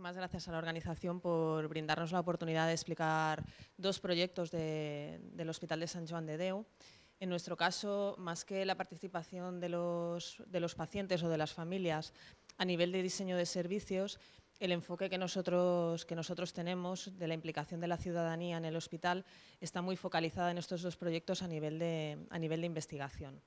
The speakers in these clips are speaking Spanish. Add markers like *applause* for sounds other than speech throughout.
muchísimas gracias a la organización por brindarnos la oportunidad de explicar dos proyectos del Hospital de San Juan de Deu. En nuestro caso, más que la participación de los, pacientes o de las familias a nivel de diseño de servicios, el enfoque que nosotros, tenemos de la implicación de la ciudadanía en el hospital está muy focalizada en estos dos proyectos a a nivel de investigación.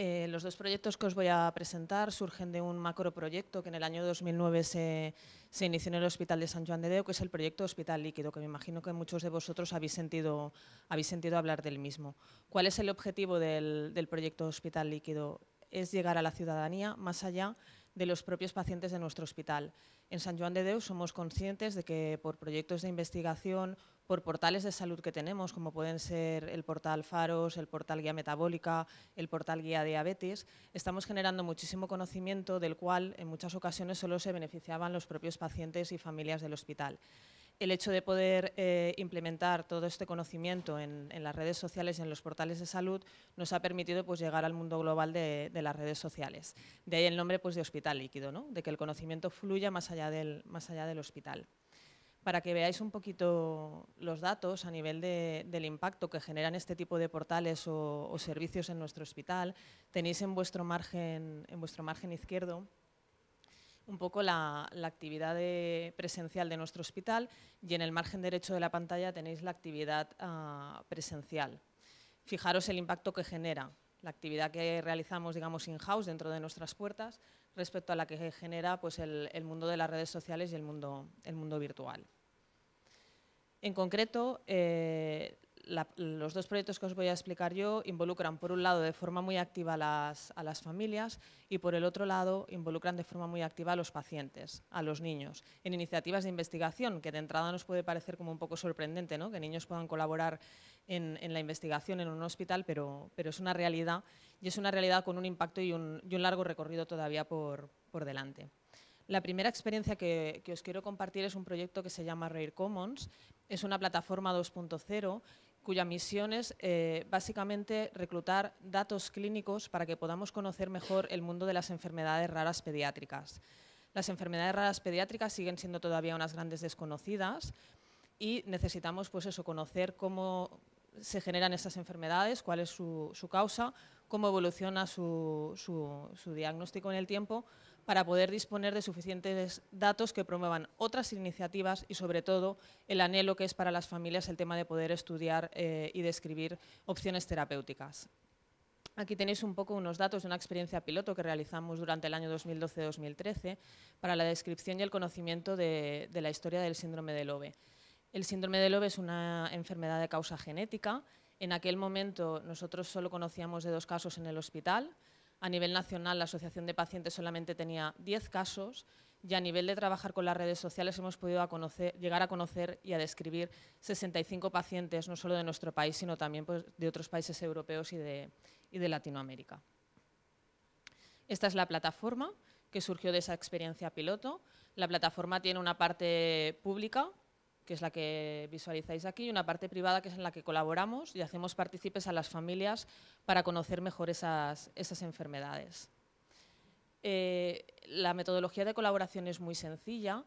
Eh, los dos proyectos que os voy a presentar surgen de un macroproyecto que en el año 2009 se, inició en el Hospital de San Juan de Deo, que es el proyecto Hospital Líquido, que me imagino que muchos de vosotros habéis sentido, hablar del mismo. ¿Cuál es el objetivo del, proyecto Hospital Líquido? Es llegar a la ciudadanía más allá de los propios pacientes de nuestro hospital. En San Juan de Deu somos conscientes de que por proyectos de investigación por portales de salud que tenemos, como pueden ser el portal Faros, el portal Guía Metabólica, el portal Guía Diabetes, estamos generando muchísimo conocimiento del cual en muchas ocasiones solo se beneficiaban los propios pacientes y familias del hospital el hecho de poder eh, implementar todo este conocimiento en, las redes sociales y en los portales de salud nos ha permitido pues, llegar al mundo global de, las redes sociales. De ahí el nombre pues, de hospital líquido, ¿no? de que el conocimiento fluya más allá del hospital para que veáis un poquito los datos a nivel del impacto que generan este tipo de portales o, servicios en nuestro hospital, tenéis en vuestro margen, en vuestro margen izquierdo un poco la, actividad presencial de nuestro hospital y en el margen derecho de la pantalla tenéis la actividad ah, presencial. Fijaros el impacto que genera la actividad que realizamos, digamos, in-house dentro de nuestras puertas respecto a la que genera pues, el, mundo de las redes sociales y el mundo, el mundo virtual. En concreto, eh, los dos proyectos que os voy a explicar yo involucran, por un lado, de forma muy activa a las, a las, familias y, por el otro lado, involucran de forma muy activa a los pacientes, a los niños, en iniciativas de investigación, que de entrada nos puede parecer como un poco sorprendente, ¿no? que niños puedan colaborar en, la investigación en un hospital, pero, pero es una realidad y es una realidad con un impacto y un, largo recorrido todavía por, por, delante. La primera experiencia que, que, os quiero compartir es un proyecto que se llama Rare Commons. Es una plataforma 2.0 cuya misión es eh, básicamente reclutar datos clínicos para que podamos conocer mejor el mundo de las enfermedades raras pediátricas. Las enfermedades raras pediátricas siguen siendo todavía unas grandes desconocidas, y necesitamos pues eso, conocer cómo, se generan estas enfermedades, cuál es su, causa, cómo evoluciona su, diagnóstico en el tiempo, para poder disponer de suficientes datos que promuevan otras iniciativas y, sobre todo, el anhelo que es para las familias el tema de poder estudiar eh, y describir opciones terapéuticas. Aquí tenéis un poco unos datos de una experiencia piloto que realizamos durante el año 2012-2013 para la descripción y el conocimiento de, la historia del síndrome de Lowe. El síndrome de Love es una enfermedad de causa genética. En aquel momento nosotros solo conocíamos de dos casos en el hospital. A nivel nacional la Asociación de Pacientes solamente tenía 10 casos y a nivel de trabajar con las redes sociales hemos podido llegar a conocer y a describir 65 pacientes, no solo de nuestro país, sino también pues, de otros países europeos y de Latinoamérica. Esta es la plataforma que surgió de esa experiencia piloto. La plataforma tiene una parte pública que es la que visualizáis aquí, y una parte privada que es en la que colaboramos y hacemos partícipes a las familias para conocer mejor esas, enfermedades. Eh, la metodología de colaboración es muy sencilla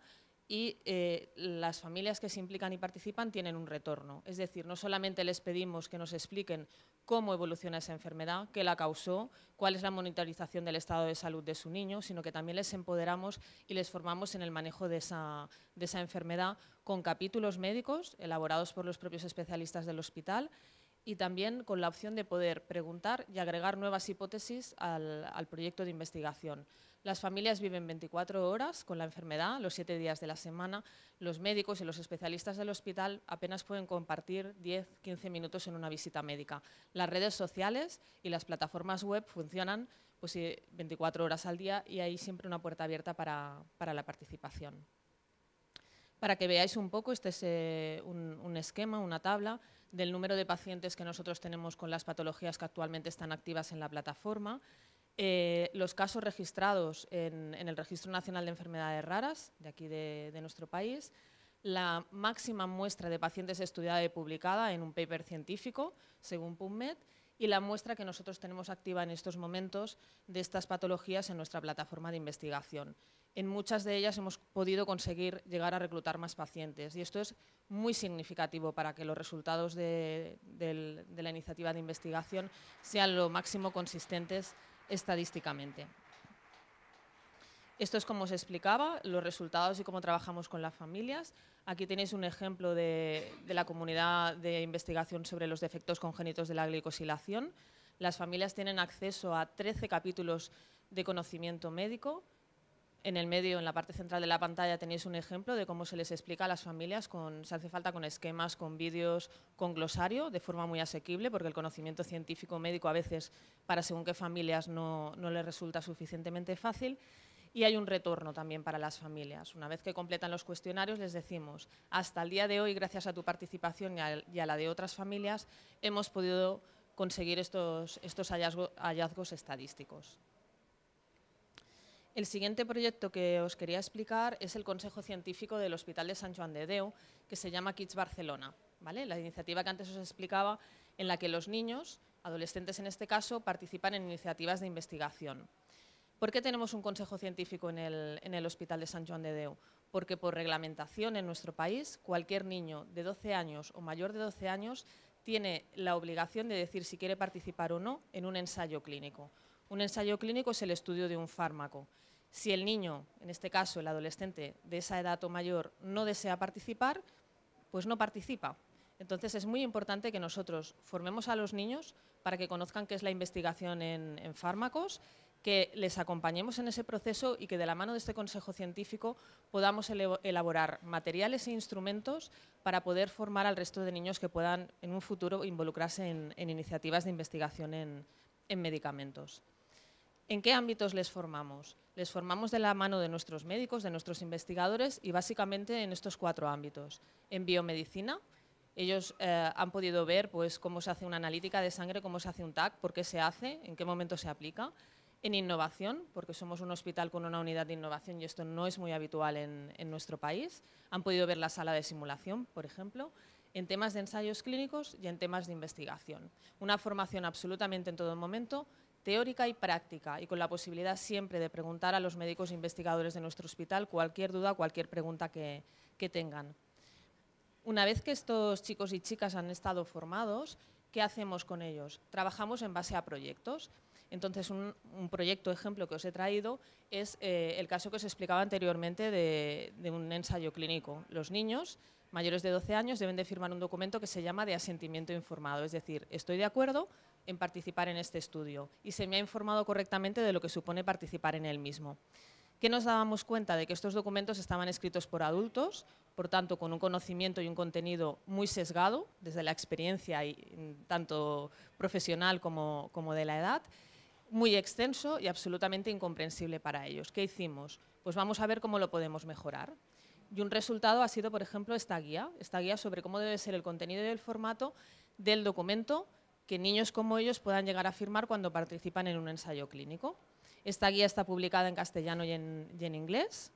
y eh, las familias que se implican y participan tienen un retorno. Es decir, no solamente les pedimos que nos expliquen cómo evoluciona esa enfermedad, qué la causó, cuál es la monitorización del estado de salud de su niño, sino que también les empoderamos y les formamos en el manejo de esa, enfermedad con capítulos médicos elaborados por los propios especialistas del hospital y también con la opción de poder preguntar y agregar nuevas hipótesis al proyecto de investigación. Las familias viven 24 horas con la enfermedad, los 7 días de la semana. Los médicos y los especialistas del hospital apenas pueden compartir 10-15 minutos en una visita médica. Las redes sociales y las plataformas web funcionan pues, 24 horas al día y hay siempre una puerta abierta para, la participación. Para que veáis un poco, este es eh, un esquema, una tabla del número de pacientes que nosotros tenemos con las patologías que actualmente están activas en la plataforma eh, los casos registrados en, el Registro Nacional de Enfermedades Raras, de aquí de, nuestro país, la máxima muestra de pacientes estudiada y publicada en un paper científico, según PubMed, y la muestra que nosotros tenemos activa en estos momentos de estas patologías en nuestra plataforma de investigación. En muchas de ellas hemos podido conseguir llegar a reclutar más pacientes y esto es muy significativo para que los resultados de la iniciativa de investigación sean lo máximo consistentes estadísticamente. Esto es como os explicaba, los resultados y cómo trabajamos con las familias. Aquí tenéis un ejemplo de, de la comunidad de investigación sobre los defectos congénitos de la glicosilación. Las familias tienen acceso a 13 capítulos de conocimiento médico, en el medio, en la parte central de la pantalla, tenéis un ejemplo de cómo se les explica a las familias, con, se hace falta con esquemas, con vídeos, con glosario, de forma muy asequible, porque el conocimiento científico médico a veces, para según qué familias, no, no les resulta suficientemente fácil. Y hay un retorno también para las familias. Una vez que completan los cuestionarios, les decimos, hasta el día de hoy, gracias a tu participación y a, la de otras familias, hemos podido conseguir estos, hallazgos estadísticos. El siguiente proyecto que os quería explicar es el Consejo Científico del Hospital de San Juan de Deu, que se llama Kids Barcelona, ¿vale? la iniciativa que antes os explicaba, en la que los niños, adolescentes en este caso, participan en iniciativas de investigación. ¿Por qué tenemos un Consejo Científico en el, Hospital de San Juan de Deu? Porque por reglamentación en nuestro país, cualquier niño de 12 años o mayor de 12 años tiene la obligación de decir si quiere participar o no en un ensayo clínico. Un ensayo clínico es el estudio de un fármaco. Si el niño, en este caso el adolescente de esa edad o mayor, no desea participar, pues no participa. Entonces es muy importante que nosotros formemos a los niños para que conozcan qué es la investigación en, fármacos, que les acompañemos en ese proceso y que de la mano de este consejo científico podamos elaborar materiales e instrumentos para poder formar al resto de niños que puedan en un futuro involucrarse en, iniciativas de investigación en medicamentos. ¿En qué ámbitos les formamos? Les formamos de la mano de nuestros médicos, de nuestros investigadores y básicamente en estos cuatro ámbitos. En biomedicina, ellos eh, han podido ver pues, cómo se hace una analítica de sangre, cómo se hace un TAC, por qué se hace, en qué momento se aplica. En innovación, porque somos un hospital con una unidad de innovación y esto no es muy habitual en nuestro país. Han podido ver la sala de simulación, por ejemplo en temas de ensayos clínicos y en temas de investigación. Una formación absolutamente en todo momento teórica y práctica y con la posibilidad siempre de preguntar a los médicos investigadores de nuestro hospital cualquier duda, cualquier pregunta que, tengan. Una vez que estos chicos y chicas han estado formados, ¿qué hacemos con ellos? Trabajamos en base a proyectos. Entonces, un, proyecto ejemplo que os he traído es eh, el caso que os explicaba anteriormente de, de, un ensayo clínico. Los niños mayores de 12 años deben de firmar un documento que se llama de asentimiento informado, es decir, estoy de acuerdo en participar en este estudio y se me ha informado correctamente de lo que supone participar en el mismo. ¿Qué nos dábamos cuenta? De que estos documentos estaban escritos por adultos, por tanto, con un conocimiento y un contenido muy sesgado, desde la experiencia y, mm, tanto profesional como, como de la edad, muy extenso y absolutamente incomprensible para ellos. ¿Qué hicimos? Pues vamos a ver cómo lo podemos mejorar. Y un resultado ha sido, por ejemplo, esta guía, esta guía sobre cómo debe ser el contenido y el formato del documento que niños como ellos puedan llegar a firmar cuando participan en un ensayo clínico. Esta guía está publicada en castellano y en, inglés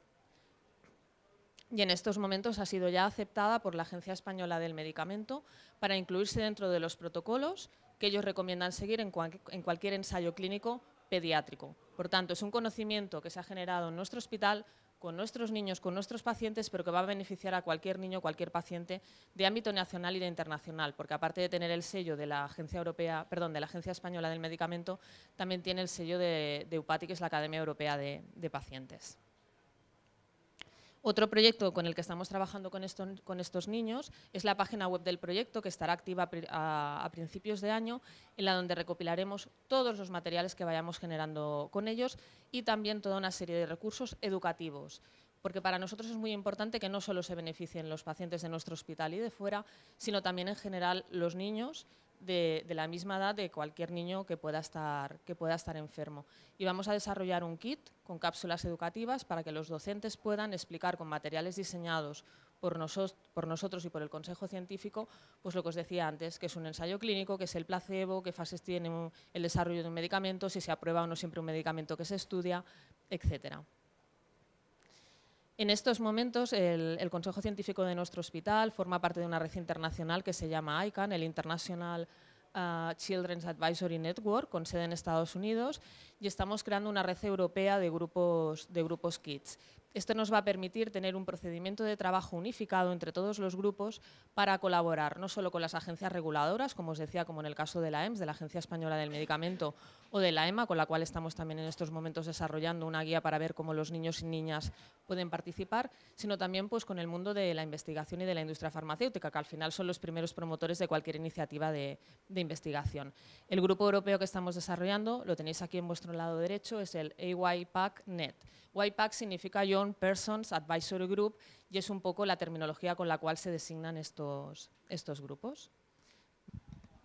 y en estos momentos ha sido ya aceptada por la Agencia Española del Medicamento para incluirse dentro de los protocolos que ellos recomiendan seguir en, cualquier ensayo clínico pediátrico. Por tanto, es un conocimiento que se ha generado en nuestro hospital con nuestros niños, con nuestros pacientes, pero que va a beneficiar a cualquier niño, cualquier paciente de ámbito nacional y de internacional, porque aparte de tener el sello de la Agencia Europea, perdón, de la Agencia Española del Medicamento, también tiene el sello de, de UPATI, que es la Academia Europea de Pacientes. Otro proyecto con el que estamos trabajando con, estos niños es la página web del proyecto que estará activa a, a, principios de año, en la donde recopilaremos todos los materiales que vayamos generando con ellos y también toda una serie de recursos educativos. Porque para nosotros es muy importante que no solo se beneficien los pacientes de nuestro hospital y de fuera, sino también en general los niños de, la misma edad de cualquier niño que pueda, estar, que pueda estar enfermo. Y vamos a desarrollar un kit con cápsulas educativas para que los docentes puedan explicar con materiales diseñados por, nosotros y por el Consejo Científico, pues lo que os decía antes, que es un ensayo clínico, que es el placebo, qué fases tiene el desarrollo de un medicamento, si se aprueba o no siempre un medicamento que se estudia, etcétera. En estos momentos, el, Consejo Científico de nuestro hospital forma parte de una red internacional que se llama ICANN, el International ah, Children's Advisory Network, con sede en Estados Unidos, y estamos creando una red europea de grupos, de grupos KIDS. Esto nos va a permitir tener un procedimiento de trabajo unificado entre todos los grupos para colaborar no solo con las agencias reguladoras, como os decía, como en el caso de la EMS, de la Agencia Española del Medicamento, o de la EMA, con la cual estamos también en estos momentos desarrollando una guía para ver cómo los niños y niñas pueden participar, sino también pues, con el mundo de la investigación y de la industria farmacéutica, que al final son los primeros promotores de cualquier iniciativa de, de investigación. El grupo europeo que estamos desarrollando, lo tenéis aquí en vuestro lado derecho, es el AYPAC-NET. YPAC significa Young Persons Advisory Group, y es un poco la terminología con la cual se designan estos, estos grupos.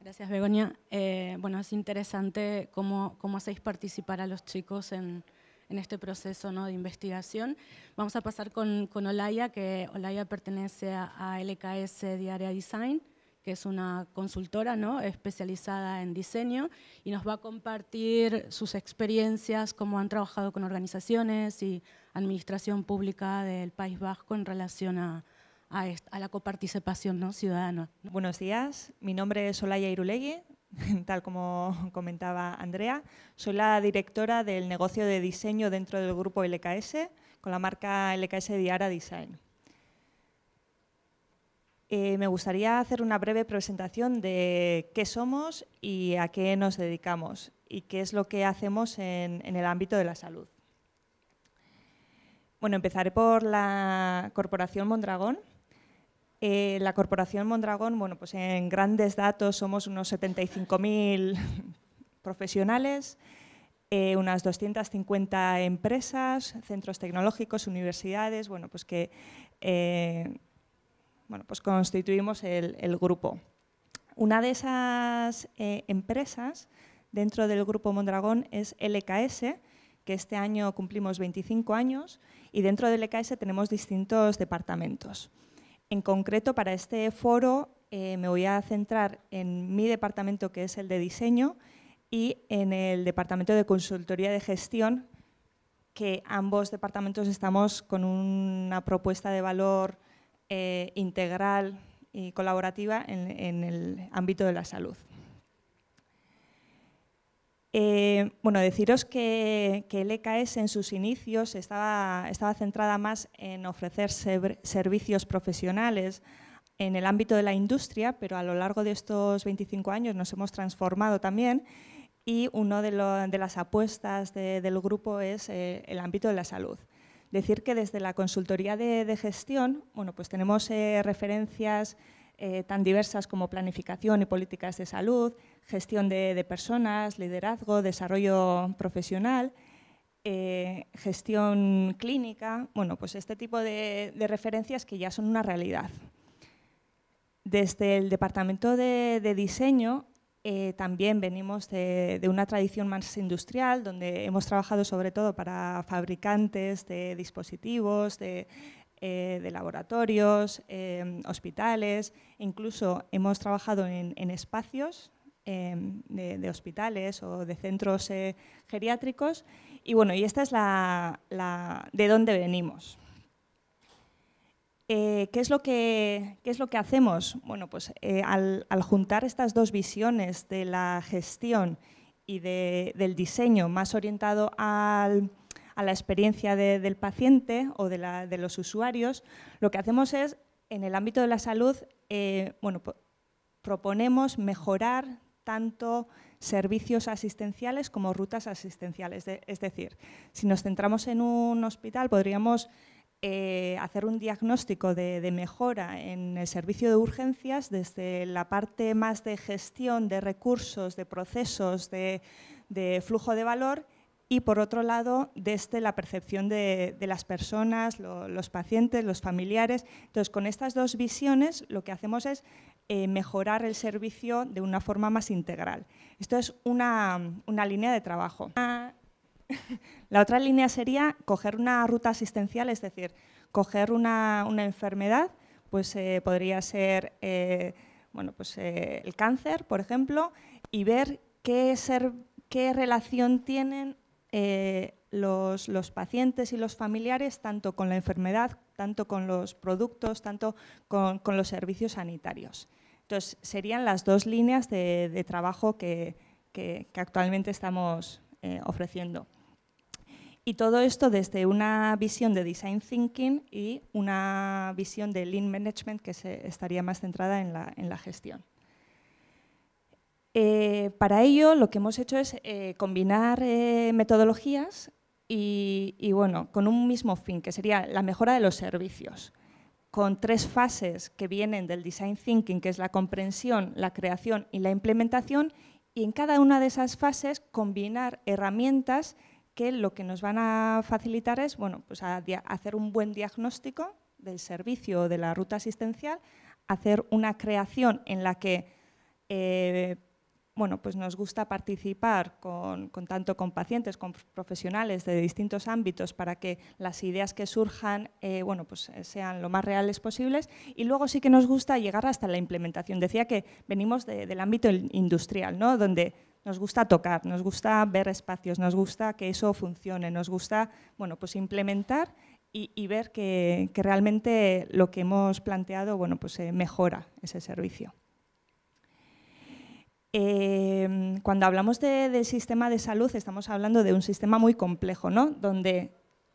Gracias, Begoña. Eh, bueno, es interesante cómo, cómo, hacéis participar a los chicos en, en este proceso ¿no? de investigación. Vamos a pasar con, con Olaya, que Olaya pertenece a, LKS Diaria Design que es una consultora ¿no? especializada en diseño y nos va a compartir sus experiencias, cómo han trabajado con organizaciones y administración pública del País Vasco en relación a, a, la coparticipación ¿no? ciudadana. Buenos días, mi nombre es Olaya Irulegui, *laughs* tal como comentaba Andrea. Soy la directora del negocio de diseño dentro del grupo LKS con la marca LKS Diara Design. Eh, me gustaría hacer una breve presentación de qué somos y a qué nos dedicamos y qué es lo que hacemos en, el ámbito de la salud. Bueno, empezaré por la Corporación Mondragón. Eh, la Corporación Mondragón, bueno, pues en grandes datos somos unos 75.000 *laughs* profesionales, eh, unas 250 empresas, centros tecnológicos, universidades, bueno, pues que bueno, pues constituimos el, grupo. Una de esas eh, empresas dentro del grupo Mondragón es LKS, que este año cumplimos 25 años y dentro de LKS tenemos distintos departamentos. En concreto, para este foro eh, me voy a centrar en mi departamento, que es el de diseño, y en el departamento de consultoría de gestión, que ambos departamentos estamos con una propuesta de valor eh, integral y colaborativa en, el ámbito de la salud. Eh, bueno, deciros que, que, el EKS en sus inicios estaba, estaba centrada más en ofrecer servicios profesionales en el ámbito de la industria, pero a lo largo de estos 25 años nos hemos transformado también y una de, las apuestas del grupo es eh, el ámbito de la salud. Decir que desde la consultoría de, gestión, bueno, pues tenemos eh, referencias eh, tan diversas como planificación y políticas de salud, gestión de, personas, liderazgo, desarrollo profesional, eh, gestión clínica, bueno, pues este tipo de, referencias que ya son una realidad. Desde el departamento de diseño eh, también venimos de, una tradición más industrial, donde hemos trabajado sobre todo para fabricantes de dispositivos, de, eh, laboratorios, em, hospitales, incluso hemos trabajado en, espacios em, de, hospitales o de centros eh, geriátricos. Y bueno, y esta es la de dónde venimos. Eh, ¿qué, es lo que, es lo que hacemos? Bueno, pues eh, al, juntar estas dos visiones de la gestión y del diseño más orientado a la experiencia del paciente o de, los usuarios, lo que hacemos es, en el ámbito de la salud, eh, bueno, proponemos mejorar tanto servicios asistenciales como rutas asistenciales. es decir, si nos centramos en un hospital, podríamos eh, hacer un diagnóstico de, mejora en el servicio de urgencias desde la parte más de gestión de recursos, de procesos, de, flujo de valor y por otro lado desde la percepción de, las personas, los pacientes, los familiares. Entonces con estas dos visiones lo que hacemos es eh, mejorar el servicio de una forma más integral. Esto es una, línea de trabajo. *laughs* La otra línea sería coger una ruta asistencial, es decir, coger una, enfermedad, pues eh, podría ser eh, bueno, pues, eh, el cáncer, por ejemplo, y ver qué, relación tienen los, pacientes y los familiares tanto con la enfermedad, tanto con los productos, tanto con, los servicios sanitarios. Entonces, serían las dos líneas de, trabajo que actualmente estamos ofreciendo. Y todo esto desde una visión de design thinking y una visión de lean management que se estaría más centrada en la, gestión. Eh, para ello, lo que hemos hecho es eh, combinar eh, metodologías y, y, bueno, con un mismo fin, que sería la mejora de los servicios, con tres fases que vienen del design thinking, que es la comprensión, la creación y la implementación, y en cada una de esas fases combinar herramientas que lo que nos van a facilitar es bueno, pues hacer un buen diagnóstico del servicio o de la ruta asistencial, hacer una creación en la que eh, bueno, pues nos gusta participar con, tanto con pacientes, con profesionales de distintos ámbitos para que las ideas que surjan eh, bueno, pues eh, sean lo más reales posibles y luego sí que nos gusta llegar hasta la implementación. Decía que venimos del ámbito industrial, ¿no? donde nos gusta tocar, nos gusta ver espacios, nos gusta que eso funcione, nos gusta bueno, pues implementar y, ver que, realmente lo que hemos planteado bueno, pues, eh, mejora ese servicio. Em, cuando hablamos del sistema de salud estamos hablando de un sistema muy complejo, ¿no? donde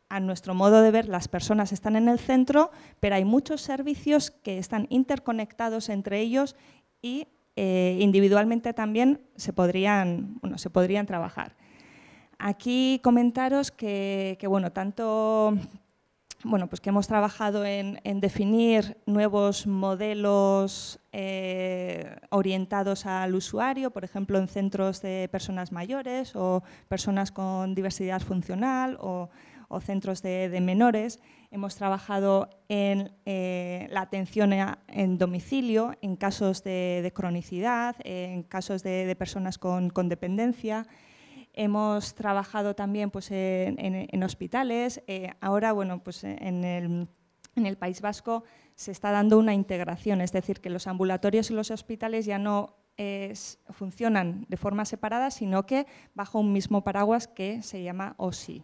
a nuestro modo de ver las personas están en el centro, pero hay muchos servicios que están interconectados entre ellos y eh, individualmente también se podrían, se podrían trabajar. Aquí comentaros que, bueno, tanto bueno, pues que hemos trabajado en, definir nuevos modelos eh, orientados al usuario, por ejemplo, en centros de personas mayores o personas con diversidad funcional o o centros de, menores. Hemos trabajado en eh, la atención en domicilio, en casos de, cronicidad, en casos de, personas con, dependencia. Hemos trabajado también pues, en, hospitales. Eh, ahora, bueno, pues en el, en País Vasco se está dando una integración, es decir, que los ambulatorios y los hospitales ya no funcionan de forma separada, sino que bajo un mismo paraguas que se llama OSI.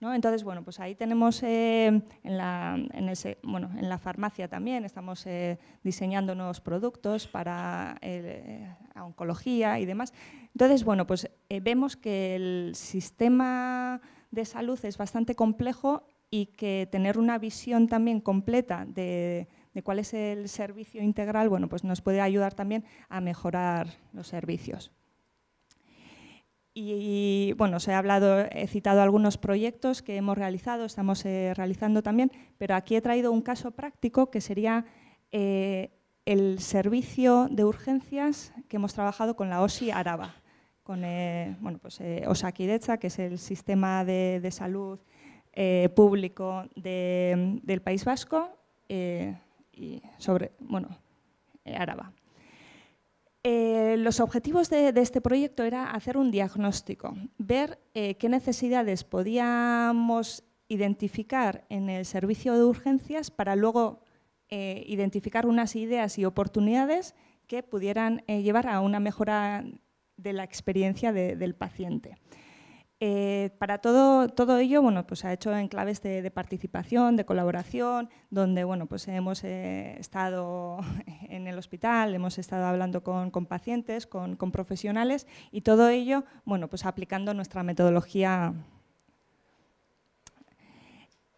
Entonces, bueno, pues ahí tenemos eh, en, la, bueno, en, la, farmacia también, estamos eh, diseñando nuevos productos para eh, oncología y demás. Entonces, bueno, pues vemos que el sistema de salud es bastante complejo y que tener una visión también completa de, de cuál es el servicio integral, bueno, pues nos puede ayudar también a mejorar los servicios. Y, bueno, os he hablado, he citado algunos proyectos que hemos realizado, estamos eh, realizando también, pero aquí he traído un caso práctico que sería eh, el servicio de urgencias que hemos trabajado con la OSI Araba, con eh, bueno, pues, eh, Osakidecha, que es el sistema de, salud público del País Vasco y sobre, bueno, Araba. Eh, los objetivos de, este proyecto era hacer un diagnóstico, ver eh, qué necesidades podíamos identificar en el servicio de urgencias para luego eh, identificar unas ideas y oportunidades que pudieran llevar a una mejora de la experiencia del paciente. Eh, para todo, todo ello, bueno, pues ha hecho en claves de participación, de colaboración, donde bueno, pues hemos eh, estado *laughs* en el hospital, hemos estado hablando con, pacientes, con, con, profesionales y todo ello, bueno, pues aplicando nuestra metodología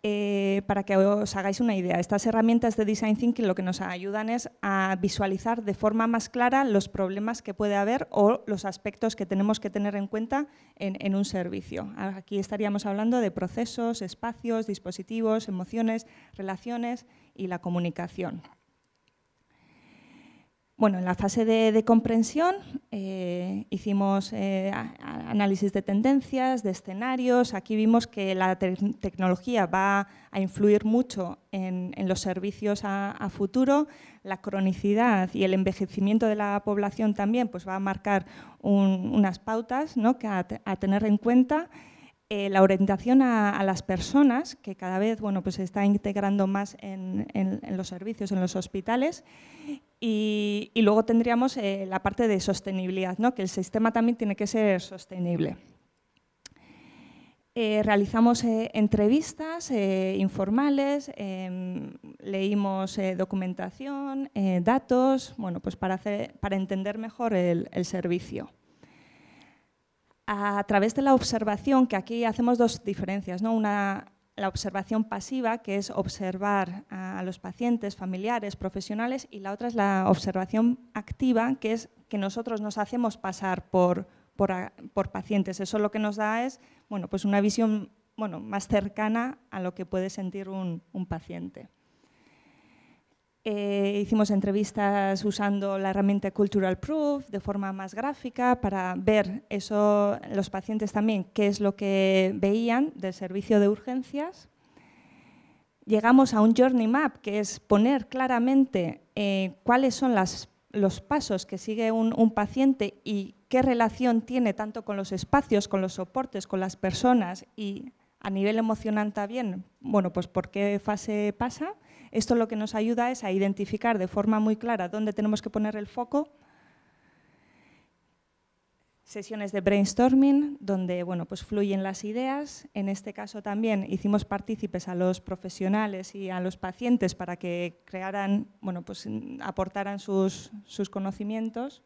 eh, para que os hagáis una idea, estas herramientas de Design Thinking lo que nos ayudan es a visualizar de forma más clara los problemas que puede haber o los aspectos que tenemos que tener en cuenta en un servicio. Aquí estaríamos hablando de procesos, espacios, dispositivos, emociones, relaciones y la comunicación. Bueno, en la fase de, comprensión eh, hicimos eh, análisis de tendencias, de escenarios. Aquí vimos que la tecnología va a influir mucho en, los servicios a, futuro. La cronicidad y el envejecimiento de la población también pues, va a marcar unas pautas que a tener en cuenta. Eh, la orientación a, las personas, que cada vez pues se está integrando más en, los servicios, en los hospitales, y, luego tendríamos eh, la parte de sostenibilidad, que el sistema también tiene que ser sostenible. Eh, realizamos entrevistas informales, em, leímos documentación, datos, bueno, pues para, entender mejor el servicio a través de la observación, que aquí hacemos dos diferencias, ¿no? Una, la observación pasiva, que es observar a los pacientes, familiares, profesionales, y la otra es la observación activa, que es que nosotros nos hacemos pasar por, pacientes. Eso lo que nos da es bueno, pues una visión bueno, más cercana a lo que puede sentir un paciente. Eh, hicimos entrevistas usando la herramienta Cultural Proof de forma más gráfica para ver eso, los pacientes también, qué es lo que veían del servicio de urgencias. Llegamos a un journey map, que es poner claramente eh, cuáles son los pasos que sigue un, paciente y qué relación tiene tanto con los espacios, con los soportes, con las personas y a nivel emocional también, bueno, pues por qué fase pasa esto lo que nos ayuda es a identificar de forma muy clara dónde tenemos que poner el foco. Sesiones de brainstorming, donde bueno, pues fluyen las ideas. En este caso también hicimos partícipes a los profesionales y a los pacientes para que crearan, bueno, pues aportaran sus conocimientos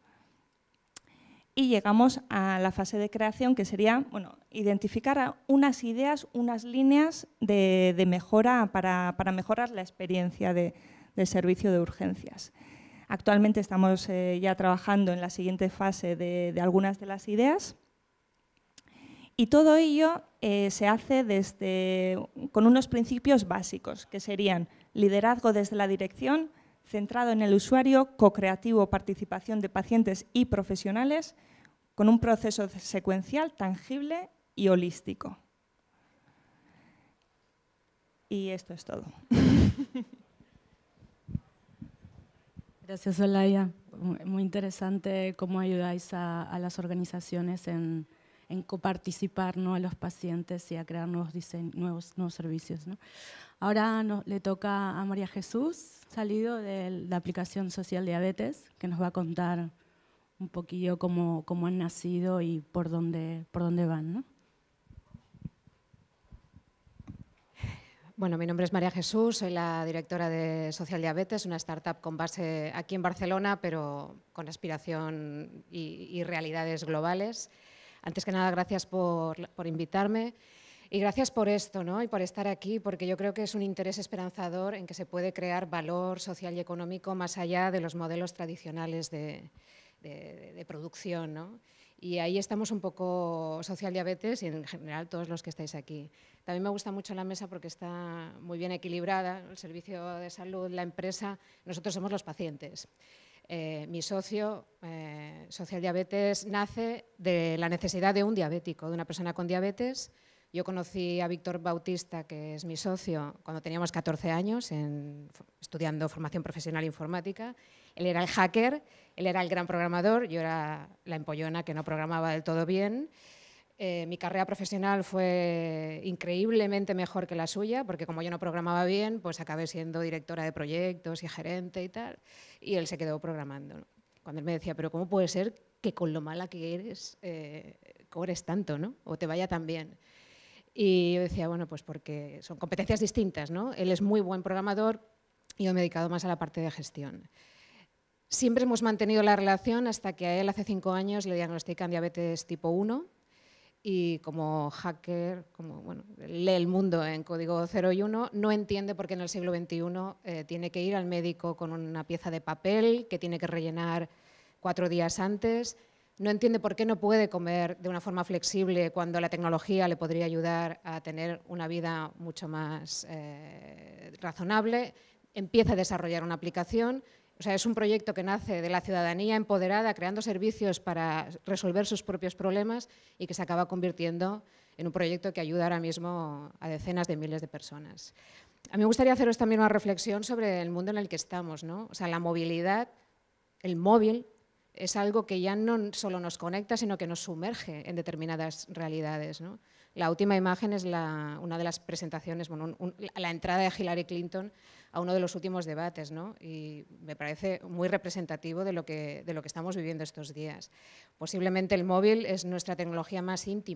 y llegamos a la fase de creación que sería bueno, identificar unas ideas, unas líneas de, mejora para, mejorar la experiencia de, del servicio de urgencias. Actualmente estamos eh, ya trabajando en la siguiente fase de, algunas de las ideas y todo ello eh, se hace desde, con unos principios básicos que serían liderazgo desde la dirección, centrado en el usuario, co-creativo, participación de pacientes y profesionales, con un proceso secuencial tangible y holístico. Y esto es todo. *laughs* Gracias, Olaya. Muy interesante cómo ayudáis a, las organizaciones en, en coparticipar ¿no? a los pacientes y a crear nuevos, nuevos, nuevos servicios. ¿no? Ahora le toca a María Jesús, salido de la aplicación social diabetes, que nos va a contar un poquillo cómo, cómo han nacido y por dónde, por dónde van. ¿no? Bueno, mi nombre es María Jesús, soy la directora de Social Diabetes, una startup con base aquí en Barcelona, pero con aspiración y, y realidades globales. Antes que nada, gracias por, por invitarme. Y gracias por esto ¿no? y por estar aquí, porque yo creo que es un interés esperanzador en que se puede crear valor social y económico más allá de los modelos tradicionales de, producción. Y ahí estamos un poco social diabetes y en general todos los que estáis aquí. También me gusta mucho la mesa porque está muy bien equilibrada, el servicio de salud, la empresa, nosotros somos los pacientes. Eh, mi socio, eh, social diabetes, nace de la necesidad de un diabético, de una persona con diabetes yo conocí a Víctor Bautista, que es mi socio, cuando teníamos 14 años, en, estudiando formación profesional informática. Él era el hacker, él era el gran programador, yo era la empollona que no programaba del todo bien. Eh, mi carrera profesional fue increíblemente mejor que la suya, porque como yo no programaba bien, pues acabé siendo directora de proyectos y gerente y tal, y él se quedó programando. Cuando él me decía, pero ¿cómo puede ser que con lo mala que eres eh, cobres tanto, ¿no? O te vaya tan bien. Y yo decía, bueno, pues porque son competencias distintas, ¿no? Él es muy buen programador y yo me he dedicado más a la parte de gestión. Siempre hemos mantenido la relación hasta que a él hace cinco años le diagnostican diabetes tipo 1 y como hacker, como bueno, lee el mundo en código 0 y 1, no entiende por qué en el siglo XXI eh, tiene que ir al médico con una pieza de papel que tiene que rellenar cuatro días antes no entiende por qué no puede comer de una forma flexible cuando la tecnología le podría ayudar a tener una vida mucho más eh, razonable, empieza a desarrollar una aplicación. O sea, es un proyecto que nace de la ciudadanía empoderada, creando servicios para resolver sus propios problemas y que se acaba convirtiendo en un proyecto que ayuda ahora mismo a decenas de miles de personas. A mí me gustaría haceros también una reflexión sobre el mundo en el que estamos, ¿no? O sea, la movilidad, el móvil es algo que ya no solo nos conecta, sino que nos sumerge en determinadas realidades. La última imagen es una de las presentaciones, la entrada de Hillary Clinton a uno de los últimos debates, ¿no? Y me parece muy representativo de lo que, de lo que estamos viviendo estos días. Posiblemente el móvil es nuestra tecnología más íntima,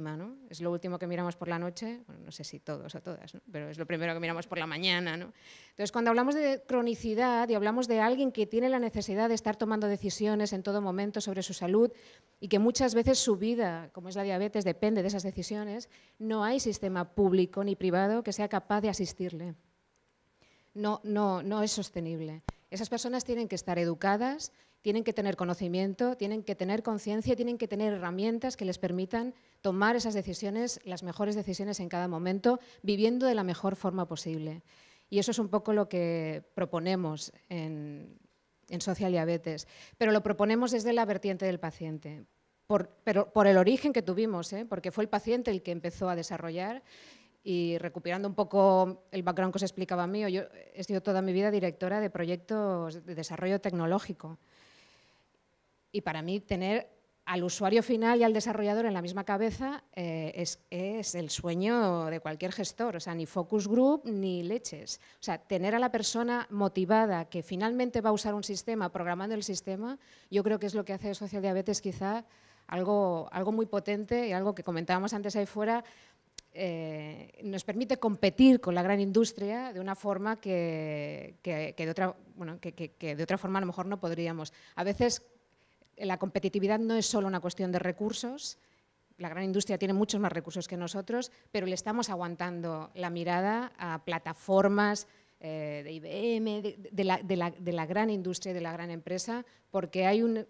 Es lo último que miramos por la noche, no sé si todos o todas, pero es lo primero que miramos por la mañana, Entonces, cuando hablamos de cronicidad y hablamos de alguien que tiene la necesidad de estar tomando decisiones en todo momento sobre su salud y que muchas veces su vida, como es la diabetes, depende de esas decisiones, no hay sistema público ni privado que sea capaz de asistirle no, no, es sostenible. Esas personas tienen que estar educadas, tienen que tener conocimiento, tienen que tener conciencia, tienen que tener herramientas que les permitan tomar esas decisiones, las mejores decisiones en cada momento, viviendo de la mejor forma posible. Y eso es un poco lo que proponemos en, en Social Diabetes, pero lo proponemos desde la vertiente del paciente. Por, pero por el origen que tuvimos, ¿eh? porque fue el paciente el que empezó a desarrollar y recuperando un poco el background que os explicaba a mí, yo he sido toda mi vida directora de proyectos de desarrollo tecnológico. Y para mí tener al usuario final y al desarrollador en la misma cabeza eh, es, es, el sueño de cualquier gestor, o sea, ni focus group ni leches. O sea, tener a la persona motivada que finalmente va a usar un sistema, programando el sistema, yo creo que es lo que hace Social Diabetes quizá algo, algo muy potente y algo que comentábamos antes ahí fuera, eh, nos permite competir con la gran industria de una forma que, de otra, bueno, que, de otra forma a lo mejor no podríamos. A veces la competitividad no es solo una cuestión de recursos, la gran industria tiene muchos más recursos que nosotros, pero le estamos aguantando la mirada a plataformas eh, de IBM, de, la, de, la, de, la, gran industria y de la gran empresa, porque hay un,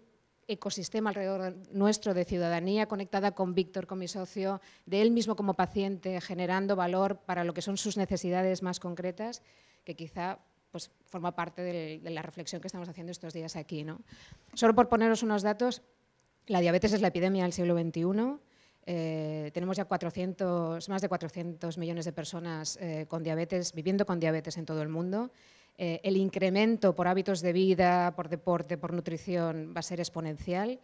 ecosistema alrededor nuestro de ciudadanía, conectada con Víctor, con mi socio, de él mismo como paciente, generando valor para lo que son sus necesidades más concretas, que quizá pues, forma parte de la reflexión que estamos haciendo estos días aquí. ¿no? Solo por poneros unos datos, la diabetes es la epidemia del siglo XXI, eh, tenemos ya 400, más de 400 millones de personas eh, con diabetes, viviendo con diabetes en todo el mundo. Eh, el incremento por hábitos de vida, por deporte, por nutrición va a ser exponencial.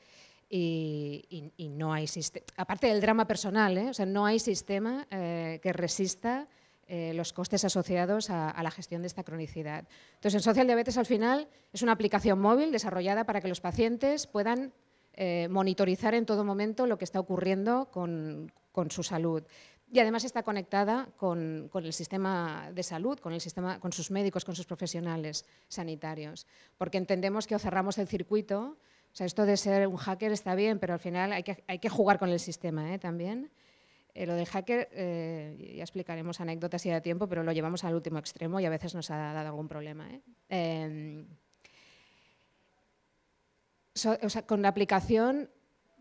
Y, no hay sistema, aparte del drama personal, ¿eh? no hay sistema eh, que resista los costes asociados a, la gestión de esta cronicidad. Entonces, en Social Diabetes al final es una aplicación móvil desarrollada para que los pacientes puedan monitorizar en todo momento lo que está ocurriendo con su salud y además está conectada con, el sistema de salud, con, el sistema, con sus médicos, con sus profesionales sanitarios, porque entendemos que o cerramos el circuito, o sea, esto de ser un hacker está bien, pero al final hay que, hay que jugar con el sistema ¿eh? también. Eh, lo del hacker, eh, ya explicaremos anécdotas y de tiempo, pero lo llevamos al último extremo y a veces nos ha dado algún problema. Em, con la aplicación,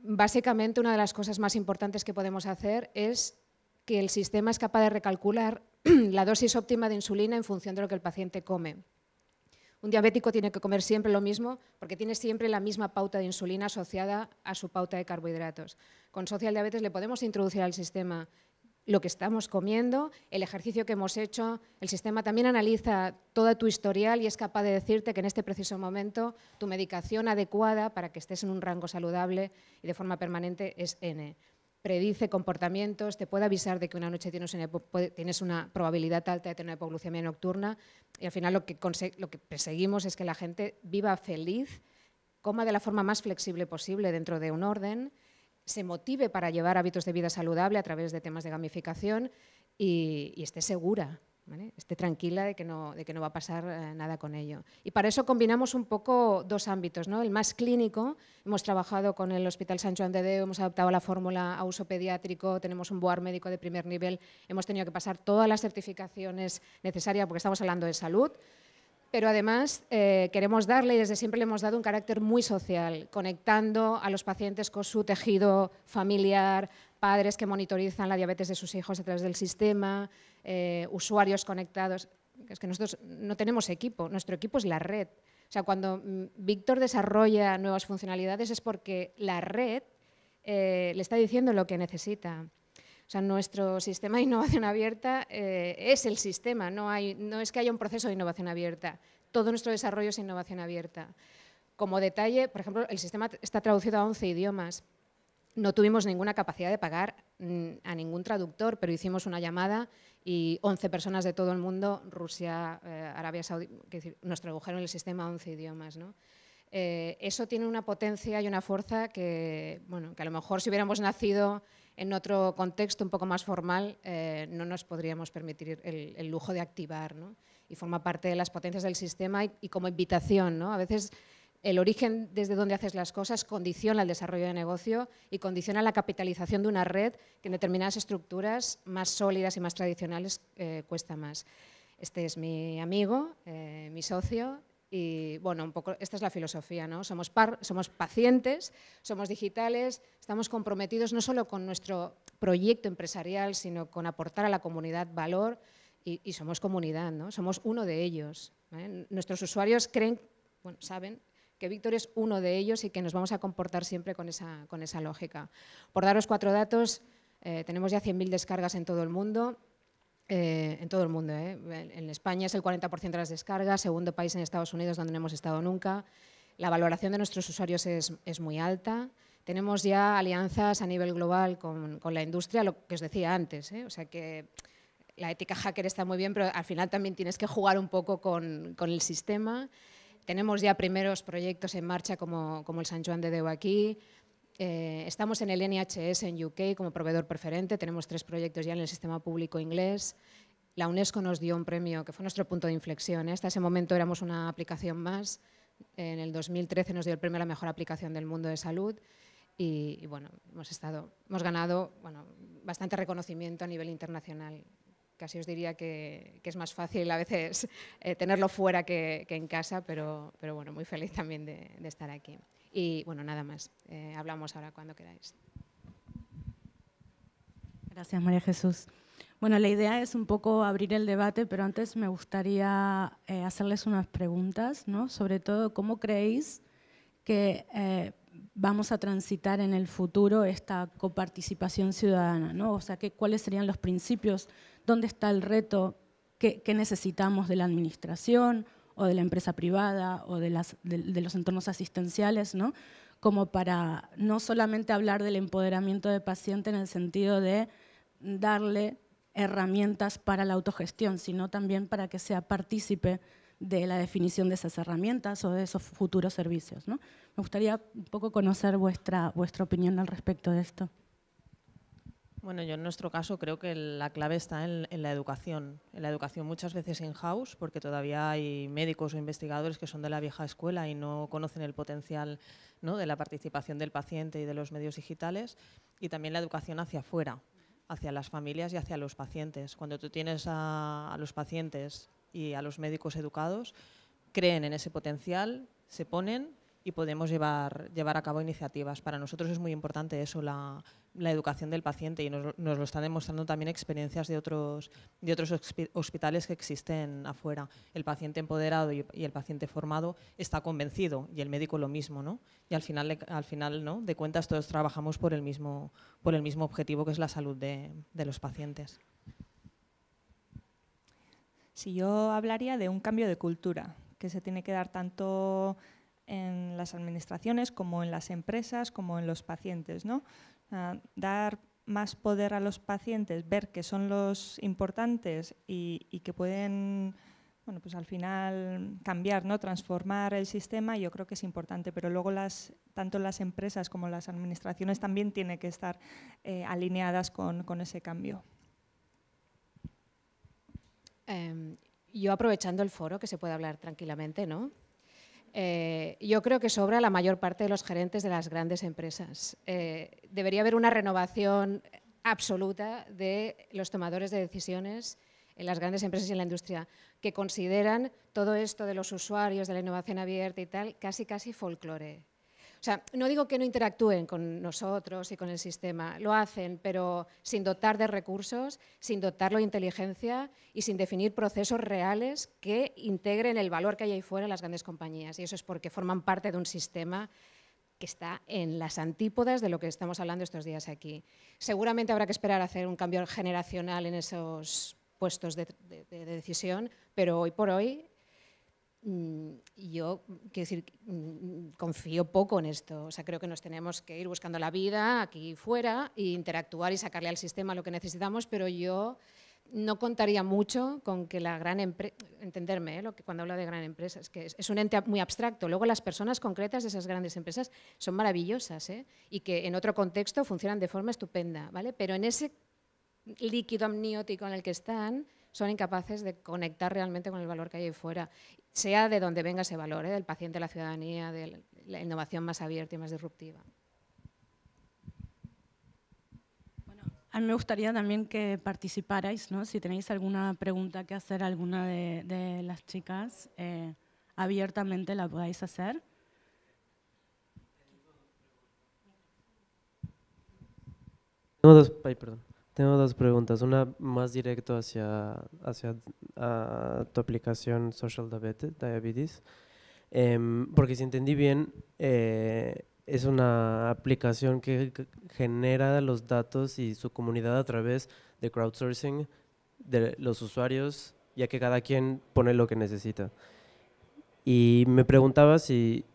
básicamente una de las cosas más importantes que podemos hacer es que el sistema es capaz de recalcular *clears throat* la dosis óptima de insulina en función de lo que el paciente come. Un diabético tiene que comer siempre lo mismo porque tiene siempre la misma pauta de insulina asociada a su pauta de carbohidratos. Con social diabetes le podemos introducir al sistema lo que estamos comiendo, el ejercicio que hemos hecho. El sistema también analiza toda tu historial y es capaz de decirte que en este preciso momento tu medicación adecuada para que estés en un rango saludable y de forma permanente es N predice comportamientos, te puede avisar de que una noche tienes una, probabilidad alta de tener una hipoglucemia nocturna y al final lo que, perseguimos es que la gente viva feliz, coma de la forma más flexible posible dentro de un orden, se motive para llevar hábitos de vida saludable a través de temas de gamificación y esté segura esté tranquila de que, no, de que no va a pasar eh, nada con ello. Y para eso combinamos un poco dos ámbitos, ¿no? el más clínico, hemos trabajado con el Hospital Sancho Juan hemos adoptado la fórmula a uso pediátrico, tenemos un BOAR médico de primer nivel, hemos tenido que pasar todas las certificaciones necesarias porque estamos hablando de salud, pero además eh, queremos darle, y desde siempre le hemos dado un carácter muy social, conectando a los pacientes con su tejido familiar, padres que monitorizan la diabetes de sus hijos a través del sistema, eh, usuarios conectados. Es que nosotros no tenemos equipo, nuestro equipo es la red. O sea, cuando mm, Víctor desarrolla nuevas funcionalidades es porque la red eh, le está diciendo lo que necesita. O sea, nuestro sistema de innovación abierta eh, es el sistema, no, hay, no es que haya un proceso de innovación abierta. Todo nuestro desarrollo es innovación abierta. Como detalle, por ejemplo, el sistema está traducido a 11 idiomas. No tuvimos ninguna capacidad de pagar mm, a ningún traductor, pero hicimos una llamada y 11 personas de todo el mundo, Rusia, eh, Arabia Saudí, nos tradujeron el sistema a 11 idiomas. Eh, eso tiene una potencia y una fuerza que, bueno, que a lo mejor si hubiéramos nacido en otro contexto un poco más formal, eh, no nos podríamos permitir el, lujo de activar. Y forma parte de las potencias del sistema y, y como invitación. ¿no? A veces el origen desde donde haces las cosas condiciona el desarrollo de negocio y condiciona la capitalización de una red que en determinadas estructuras más sólidas y más tradicionales eh, cuesta más. Este es mi amigo, eh, mi socio y bueno, un poco esta es la filosofía, ¿no? Somos, par, somos pacientes, somos digitales, estamos comprometidos no solo con nuestro proyecto empresarial, sino con aportar a la comunidad valor y, somos comunidad, ¿no? Somos uno de ellos. ¿eh? Nuestros usuarios creen, bueno, saben que Víctor es uno de ellos y que nos vamos a comportar siempre con esa, con esa lógica. Por daros cuatro datos, eh, tenemos ya 100.000 descargas en todo el mundo, eh, en todo el mundo. Eh. En España es el 40% de las descargas, segundo país en Estados Unidos donde no hemos estado nunca. La valoración de nuestros usuarios es, muy alta. Tenemos ya alianzas a nivel global con, la industria, lo que os decía antes. O sea que la ética hacker está muy bien, pero al final también tienes que jugar un poco con, con el sistema. Tenemos ya primeros proyectos en marcha como, el San Juan de Deu aquí. Eh, estamos en el NHS en UK como proveedor preferente. Tenemos tres proyectos ya en el sistema público inglés. La UNESCO nos dio un premio que fue nuestro punto de inflexión. ¿eh? Hasta ese momento éramos una aplicación más. En el 2013 nos dio el premio a la mejor aplicación del mundo de salud. Y, y bueno, hemos, estado, hemos ganado bueno, bastante reconocimiento a nivel internacional casi os diría que, es más fácil a veces eh, tenerlo fuera que, en casa, pero, pero bueno, muy feliz también de, estar aquí. Y bueno, nada más. Eh, hablamos ahora cuando queráis. Gracias, María Jesús. Bueno, la idea es un poco abrir el debate, pero antes me gustaría eh, hacerles unas preguntas, ¿no? Sobre todo, ¿cómo creéis que vamos a transitar en el futuro esta coparticipación ciudadana, ¿no? O sea, ¿cuáles serían los principios? ¿Dónde está el reto? ¿Qué, necesitamos de la administración o de la empresa privada o de, de los entornos asistenciales, ¿no? Como para no solamente hablar del empoderamiento del paciente en el sentido de darle herramientas para la autogestión, sino también para que sea partícipe de la definición de esas herramientas o de esos futuros servicios. ¿no? Me gustaría un poco conocer vuestra, vuestra opinión al respecto de esto. Bueno, yo en nuestro caso creo que la clave está en, la educación. En la educación muchas veces in-house, porque todavía hay médicos o investigadores que son de la vieja escuela y no conocen el potencial ¿no? de la participación del paciente y de los medios digitales. Y también la educación hacia afuera, hacia las familias y hacia los pacientes. Cuando tú tienes a los pacientes y a los médicos educados, creen en ese potencial, se ponen y podemos llevar, a cabo iniciativas. Para nosotros es muy importante eso, la, educación del paciente y nos, lo están demostrando también experiencias de otros, hospitales que existen afuera. El paciente empoderado y, el paciente formado está convencido y el médico lo mismo. ¿no? Y al final, al final ¿no? de cuentas todos trabajamos por el, mismo, objetivo que es la salud de los pacientes. Si yo hablaría de un cambio de cultura que se tiene que dar tanto en las administraciones como en las empresas como en los pacientes, ¿no? Ah, dar más poder a los pacientes, ver que son los importantes y, que pueden, bueno, pues al final cambiar, ¿no? transformar el sistema, yo creo que es importante, pero luego las, tanto las empresas como las administraciones también tienen que estar eh, alineadas con ese cambio. Em, yo aprovechando el foro, que se puede hablar tranquilamente, ¿no? Eh, yo creo que sobra la mayor parte de los gerentes de las grandes empresas. Eh, debería haber una renovación absoluta de los tomadores de decisiones en las grandes empresas y en la industria, que consideran todo esto de los usuarios, de la innovación abierta y tal, casi casi folclore. O sea, no digo que no interactúen con nosotros y con el sistema, lo hacen, pero sin dotar de recursos, sin dotarlo de inteligencia y sin definir procesos reales que integren el valor que hay ahí fuera en las grandes compañías. Y eso es porque forman parte de un sistema que está en las antípodas de lo que estamos hablando estos días aquí. Seguramente habrá que esperar a hacer un cambio generacional en esos puestos de decisión, pero hoy por hoy Mm, yo, mm, quiero decir, mm, confío poco en esto. O sea, creo que nos tenemos que ir buscando la vida aquí fuera e interactuar y sacarle al sistema lo que necesitamos, pero yo no contaría mucho con que la gran empresa, entenderme, ¿eh? lo que cuando hablo de gran empresa, es que es, un ente muy abstracto. Luego las personas concretas de esas grandes empresas son maravillosas ¿eh? y que en otro contexto funcionan de forma estupenda, ¿vale? Pero en ese líquido amniótico en el que están, son incapaces de conectar realmente con el valor que hay ahí fuera, sea de donde venga ese valor, ¿eh? del paciente, la ciudadanía, de la innovación más abierta y más disruptiva. Bueno, A mí me gustaría también que participarais, ¿no? si tenéis alguna pregunta que hacer a alguna de, las chicas, eh, abiertamente la podáis hacer. No, dos, perdón. Tengo dos preguntas. Una más directo hacia, hacia ah, tu aplicación Social Diabetes. Em, porque si entendí bien, eh, es una aplicación que genera los datos y su comunidad a través de crowdsourcing de los usuarios, ya que cada quien pone lo que necesita. Y me preguntaba si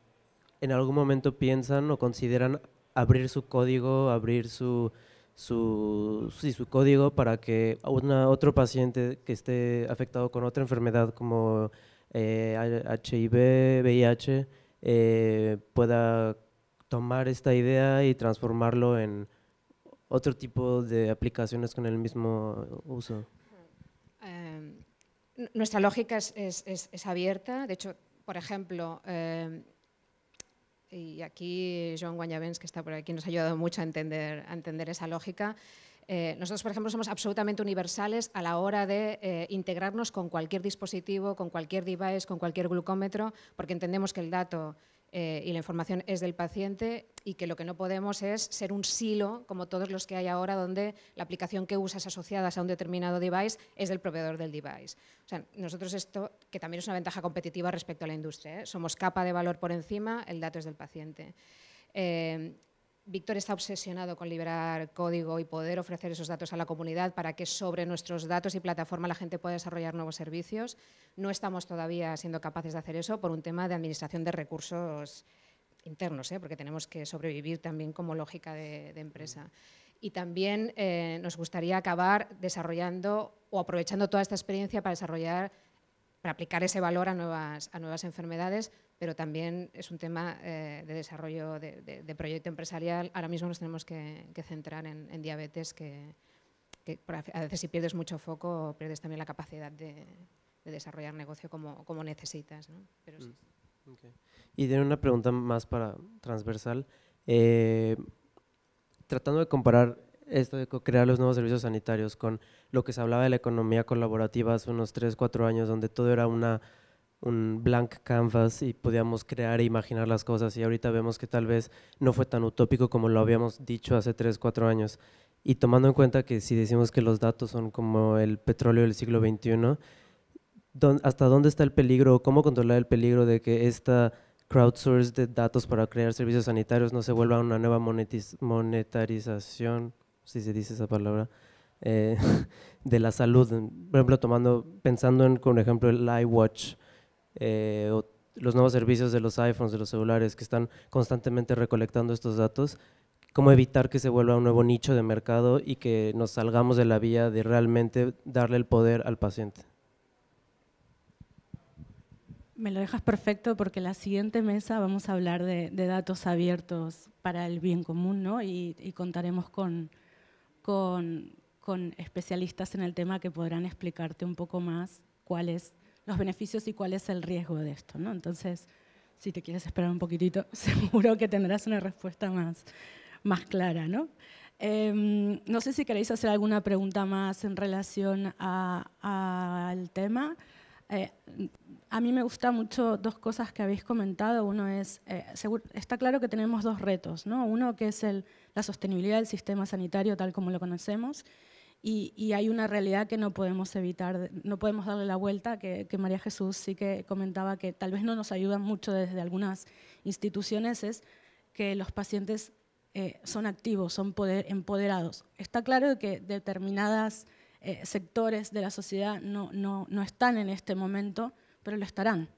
en algún momento piensan o consideran abrir su código, abrir su su, su código para que otro paciente que esté afectado con otra enfermedad como HIV, eh, VIH, eh, pueda tomar esta idea y transformarlo en otro tipo de aplicaciones con el mismo uso. Em, nuestra lógica es, es, abierta, de hecho, por ejemplo, em, y aquí Joan Guanyavens, que está por aquí, nos ha ayudado mucho a entender, esa lógica. Eh, nosotros, por ejemplo, somos absolutamente universales a la hora de eh, integrarnos con cualquier dispositivo, con cualquier device, con cualquier glucómetro, porque entendemos que el dato eh, y la información es del paciente y que lo que no podemos es ser un silo, como todos los que hay ahora, donde la aplicación que usas asociada a un determinado device es del proveedor del device. O sea, nosotros esto, que también es una ventaja competitiva respecto a la industria, ¿eh? somos capa de valor por encima, el dato es del paciente. Eh, Víctor está obsesionado con liberar código y poder ofrecer esos datos a la comunidad para que sobre nuestros datos y plataforma la gente pueda desarrollar nuevos servicios. No estamos todavía siendo capaces de hacer eso por un tema de administración de recursos internos, ¿eh? porque tenemos que sobrevivir también como lógica de, empresa. Y también eh, nos gustaría acabar desarrollando o aprovechando toda esta experiencia para desarrollar para aplicar ese valor a nuevas, a nuevas enfermedades, pero también es un tema eh, de desarrollo de, proyecto empresarial. Ahora mismo nos tenemos que, centrar en, diabetes, que, a veces si pierdes mucho foco, pierdes también la capacidad de, desarrollar negocio como, necesitas. Mm, y tiene una pregunta más para transversal. Eh, tratando de comparar esto de crear los nuevos servicios sanitarios con lo que se hablaba de la economía colaborativa hace unos 3, 4 años, donde todo era una, un blank canvas y podíamos crear e imaginar las cosas. Y ahorita vemos que tal vez no fue tan utópico como lo habíamos dicho hace 3, 4 años. Y tomando en cuenta que si decimos que los datos son como el petróleo del siglo XXI, ¿hasta dónde está el peligro? ¿Cómo controlar el peligro de que esta crowdsource de datos para crear servicios sanitarios no se vuelva una nueva monetarización, si se dice esa palabra, eh, *laughs* de la salud. Por ejemplo, tomando, pensando en, por ejemplo, el iWatch eh, los nuevos servicios de los iPhones, de los celulares, que están constantemente recolectando estos datos, cómo evitar que se vuelva un nuevo nicho de mercado y que nos salgamos de la vía de realmente darle el poder al paciente. Me lo dejas perfecto porque la siguiente mesa vamos a hablar de, datos abiertos para el bien común ¿no? y, contaremos con, con especialistas en el tema que podrán explicarte un poco más cuáles los beneficios y cuál es el riesgo de esto. ¿no? Entonces, si te quieres esperar un poquitito, *laughs* seguro que tendrás una respuesta más, más clara. ¿no? Em, no sé si queréis hacer alguna pregunta más en relación al tema. Eh, a mí me gustan mucho dos cosas que habéis comentado. Uno es, eh, está claro que tenemos dos retos, ¿no? Uno que es la sostenibilidad del sistema sanitario tal como lo conocemos y, hay una realidad que no podemos evitar, no podemos darle la vuelta, que, María Jesús sí que comentaba que tal vez no nos ayudan mucho desde algunas instituciones, es que los pacientes eh, son activos, son empoderados. Está claro que determinados eh, sectores de la sociedad no, no, no, están en este momento, pero lo estarán.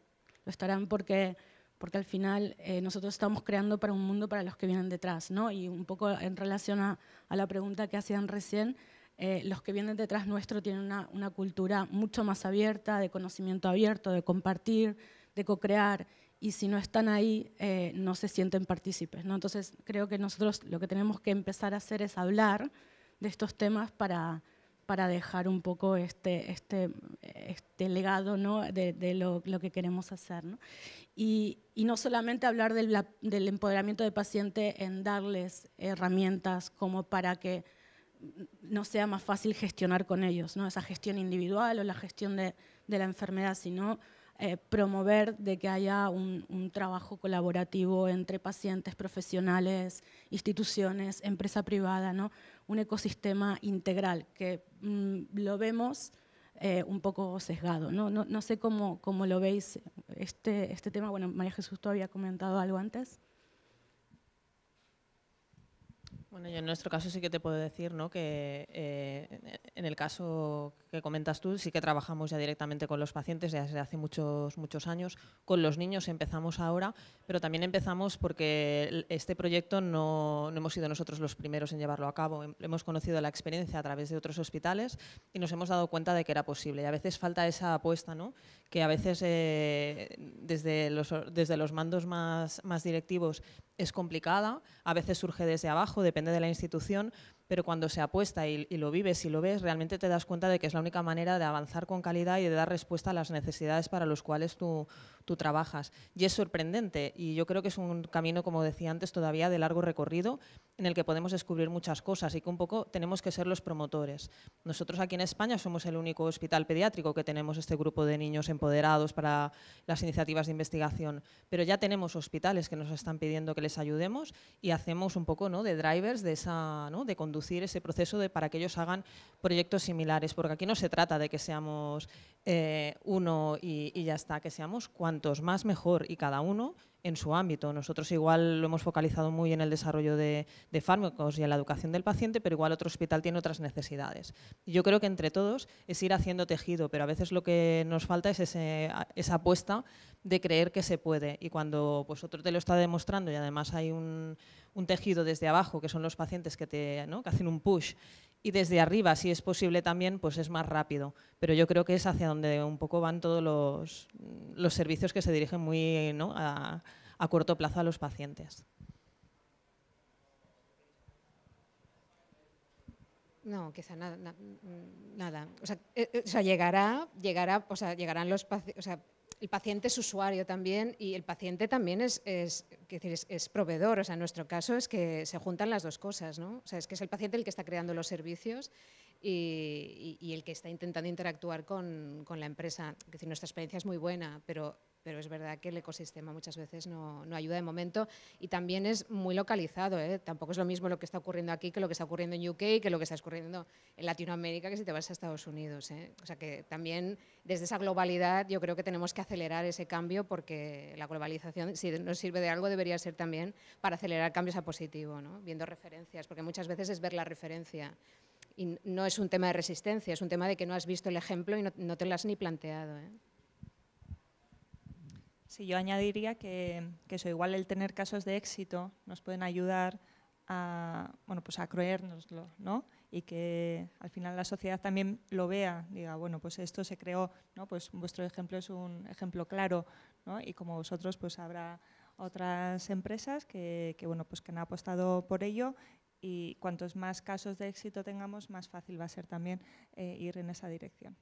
Lo estarán porque, porque al final eh, nosotros estamos creando para un mundo para los que vienen detrás. ¿no? Y un poco en relación a la pregunta que hacían recién, eh, los que vienen detrás nuestro tienen una, cultura mucho más abierta, de conocimiento abierto, de compartir, de co-crear, y si no están ahí, eh, no se sienten partícipes. ¿no? Entonces, creo que nosotros lo que tenemos que empezar a hacer es hablar de estos temas para, dejar un poco este, este, este legado de, lo, que queremos hacer. Y, no solamente hablar del, del, empoderamiento del paciente en darles herramientas como para que no sea más fácil gestionar con ellos, ¿no? esa gestión individual o la gestión de, la enfermedad, sino eh, promover de que haya un, trabajo colaborativo entre pacientes, profesionales, instituciones, empresa privada, ¿no? un ecosistema integral que mm, lo vemos eh, un poco sesgado. ¿no? sé cómo, lo veis este, este tema, bueno, María Jesús, tú había comentado algo antes. Bueno, yo en nuestro caso sí que te puedo decir ¿no? que eh, en el caso que comentas tú, sí que trabajamos ya directamente con los pacientes desde hace muchos, muchos años. Con los niños empezamos ahora, pero también empezamos porque este proyecto no, hemos sido nosotros los primeros en llevarlo a cabo. Hemos conocido la experiencia a través de otros hospitales y nos hemos dado cuenta de que era posible. Y a veces falta esa apuesta, ¿no? que a veces eh, desde, los, desde los mandos más, más directivos es complicada, a veces surge desde abajo, depende de la institución pero cuando se apuesta y, lo vives y lo ves, realmente te das cuenta de que es la única manera de avanzar con calidad y de dar respuesta a las necesidades para los cuales tú, tú trabajas. Y es sorprendente y yo creo que es un camino, como decía antes, todavía de largo recorrido en el que podemos descubrir muchas cosas y que un poco tenemos que ser los promotores. Nosotros aquí en España somos el único hospital pediátrico que tenemos este grupo de niños empoderados para las iniciativas de investigación, pero ya tenemos hospitales que nos están pidiendo que les ayudemos y hacemos un poco ¿no? de drivers de esa ¿no? de ese proceso de, para que ellos hagan proyectos similares, porque aquí no se trata de que seamos eh, uno y ya está, que seamos cuantos más mejor y cada uno en su ámbito. Nosotros igual lo hemos focalizado muy en el desarrollo de, fármacos y en la educación del paciente, pero igual otro hospital tiene otras necesidades. yo creo que entre todos es ir haciendo tejido, pero a veces lo que nos falta es esa apuesta de creer que se puede. Y cuando pues, otro te lo está demostrando y además hay un, tejido desde abajo, que son los pacientes que, te, ¿no? que hacen un push y desde arriba, si es posible también, pues es más rápido. Pero yo creo que es hacia donde un poco van todos los, servicios que se dirigen muy a, corto plazo a los pacientes. No, quizá nada, nada. Eh, eh, o sea, llegará, llegará, llegarán los pacientes, el paciente es usuario también y el paciente también es, es, es, proveedor. O sea, en nuestro caso es que se juntan las dos cosas, es que es el paciente el que está creando los servicios y, el que está intentando interactuar con, con la empresa. decir, nuestra experiencia es muy buena, pero pero es verdad que el ecosistema muchas veces no, no, ayuda de momento y también es muy localizado. ¿eh? Tampoco es lo mismo lo que está ocurriendo aquí que lo que está ocurriendo en UK, que lo que está ocurriendo en Latinoamérica, que si te vas a Estados Unidos. ¿eh? O sea que también desde esa globalidad yo creo que tenemos que acelerar ese cambio porque la globalización, si nos sirve de algo, debería ser también para acelerar cambios a positivo, ¿no? viendo referencias, porque muchas veces es ver la referencia. Y no es un tema de resistencia, es un tema de que no has visto el ejemplo y no, te lo has ni planteado. ¿eh? Sí, yo añadiría que, que, eso, igual el tener casos de éxito nos pueden ayudar a, bueno, pues a creérnoslo, ¿no? Y que al final la sociedad también lo vea, diga, bueno, pues esto se creó, ¿no? Pues vuestro ejemplo es un ejemplo claro, ¿no? Y como vosotros, pues habrá otras empresas que, que, bueno, pues que han apostado por ello y cuantos más casos de éxito tengamos, más fácil va a ser también eh, ir en esa dirección.